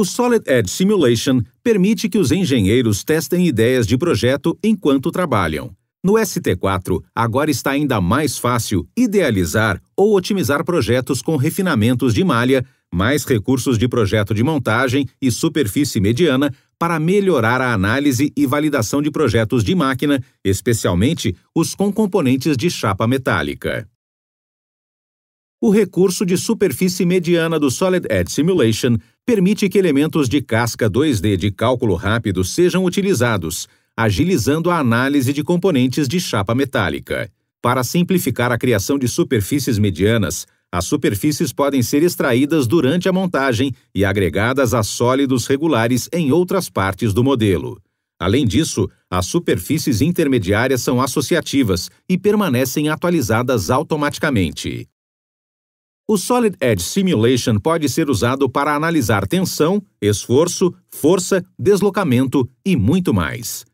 O Solid Edge Simulation permite que os engenheiros testem ideias de projeto enquanto trabalham. No ST4, agora está ainda mais fácil idealizar ou otimizar projetos com refinamentos de malha, mais recursos de projeto de montagem e superfície mediana para melhorar a análise e validação de projetos de máquina, especialmente os com componentes de chapa metálica. O recurso de superfície mediana do Solid Edge Simulation permite que elementos de casca 2D de cálculo rápido sejam utilizados, agilizando a análise de componentes de chapa metálica. Para simplificar a criação de superfícies medianas, as superfícies podem ser extraídas durante a montagem e agregadas a sólidos regulares em outras partes do modelo. Além disso, as superfícies intermediárias são associativas e permanecem atualizadas automaticamente. O Solid Edge Simulation pode ser usado para analisar tensão, esforço, força, deslocamento e muito mais.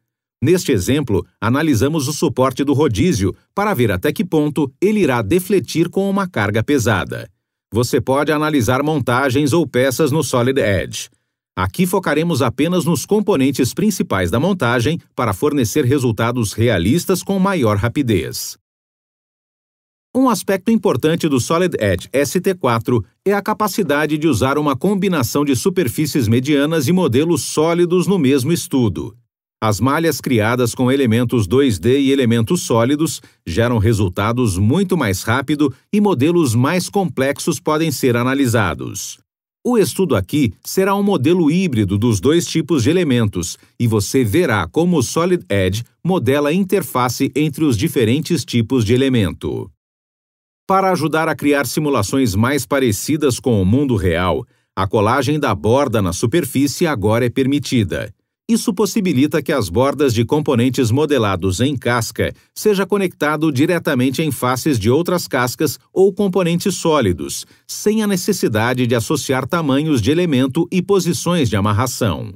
Neste exemplo, analisamos o suporte do rodízio para ver até que ponto ele irá defletir com uma carga pesada. Você pode analisar montagens ou peças no Solid Edge. Aqui focaremos apenas nos componentes principais da montagem para fornecer resultados realistas com maior rapidez. Um aspecto importante do Solid Edge ST4 é a capacidade de usar uma combinação de superfícies medianas e modelos sólidos no mesmo estudo. As malhas criadas com elementos 2D e elementos sólidos geram resultados muito mais rápido e modelos mais complexos podem ser analisados. O estudo aqui será um modelo híbrido dos dois tipos de elementos e você verá como o Solid Edge modela a interface entre os diferentes tipos de elemento. Para ajudar a criar simulações mais parecidas com o mundo real, a colagem da borda na superfície agora é permitida. Isso possibilita que as bordas de componentes modelados em casca seja conectado diretamente em faces de outras cascas ou componentes sólidos, sem a necessidade de associar tamanhos de elemento e posições de amarração.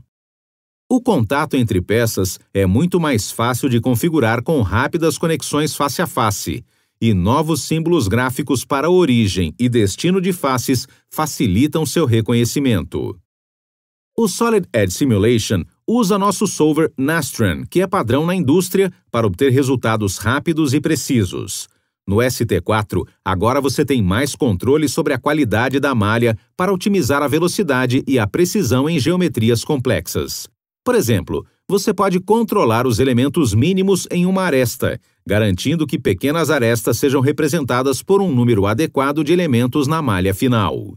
O contato entre peças é muito mais fácil de configurar com rápidas conexões face a face e novos símbolos gráficos para origem e destino de faces facilitam seu reconhecimento. O Solid Edge Simulation usa nosso solver Nastran, que é padrão na indústria, para obter resultados rápidos e precisos. No ST4, agora você tem mais controle sobre a qualidade da malha para otimizar a velocidade e a precisão em geometrias complexas. Por exemplo, você pode controlar os elementos mínimos em uma aresta, garantindo que pequenas arestas sejam representadas por um número adequado de elementos na malha final.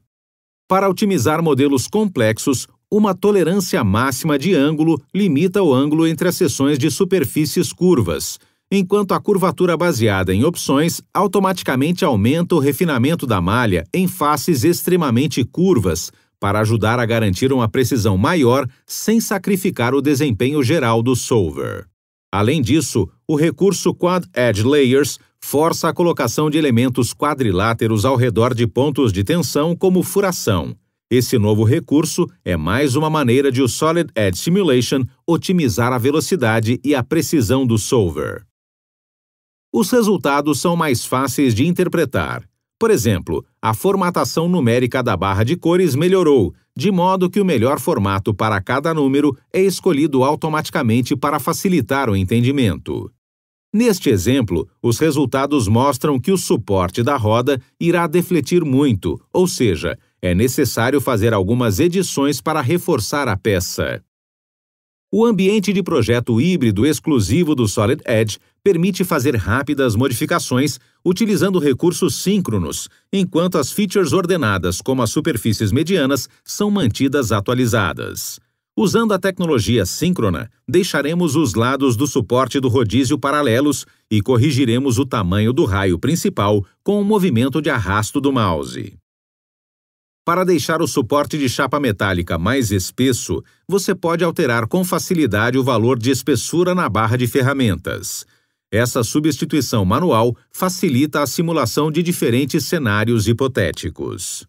Para otimizar modelos complexos, uma tolerância máxima de ângulo limita o ângulo entre as seções de superfícies curvas, enquanto a curvatura baseada em opções automaticamente aumenta o refinamento da malha em faces extremamente curvas, para ajudar a garantir uma precisão maior sem sacrificar o desempenho geral do solver. Além disso, o recurso Quad Edge Layers força a colocação de elementos quadriláteros ao redor de pontos de tensão como furação. Esse novo recurso é mais uma maneira de o Solid Edge Simulation otimizar a velocidade e a precisão do solver. Os resultados são mais fáceis de interpretar por exemplo, a formatação numérica da barra de cores melhorou, de modo que o melhor formato para cada número é escolhido automaticamente para facilitar o entendimento. Neste exemplo, os resultados mostram que o suporte da roda irá defletir muito, ou seja, é necessário fazer algumas edições para reforçar a peça. O ambiente de projeto híbrido exclusivo do Solid Edge permite fazer rápidas modificações utilizando recursos síncronos, enquanto as features ordenadas, como as superfícies medianas, são mantidas atualizadas. Usando a tecnologia síncrona, deixaremos os lados do suporte do rodízio paralelos e corrigiremos o tamanho do raio principal com o movimento de arrasto do mouse. Para deixar o suporte de chapa metálica mais espesso, você pode alterar com facilidade o valor de espessura na barra de ferramentas. Essa substituição manual facilita a simulação de diferentes cenários hipotéticos.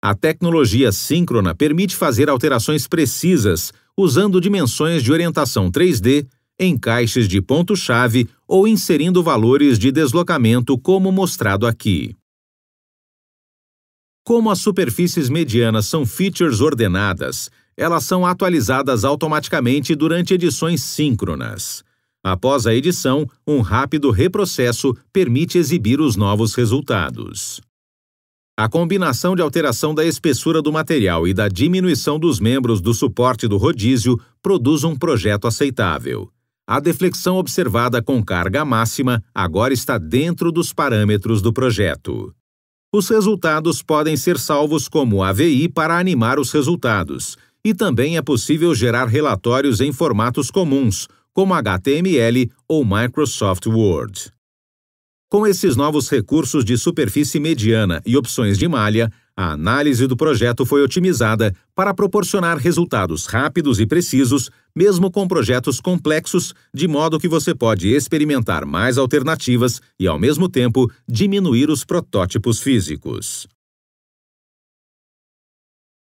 A tecnologia síncrona permite fazer alterações precisas usando dimensões de orientação 3D, encaixes de ponto-chave ou inserindo valores de deslocamento, como mostrado aqui. Como as superfícies medianas são features ordenadas, elas são atualizadas automaticamente durante edições síncronas. Após a edição, um rápido reprocesso permite exibir os novos resultados. A combinação de alteração da espessura do material e da diminuição dos membros do suporte do rodízio produz um projeto aceitável. A deflexão observada com carga máxima agora está dentro dos parâmetros do projeto. Os resultados podem ser salvos como AVI para animar os resultados, e também é possível gerar relatórios em formatos comuns, como HTML ou Microsoft Word. Com esses novos recursos de superfície mediana e opções de malha, a análise do projeto foi otimizada para proporcionar resultados rápidos e precisos, mesmo com projetos complexos, de modo que você pode experimentar mais alternativas e, ao mesmo tempo, diminuir os protótipos físicos.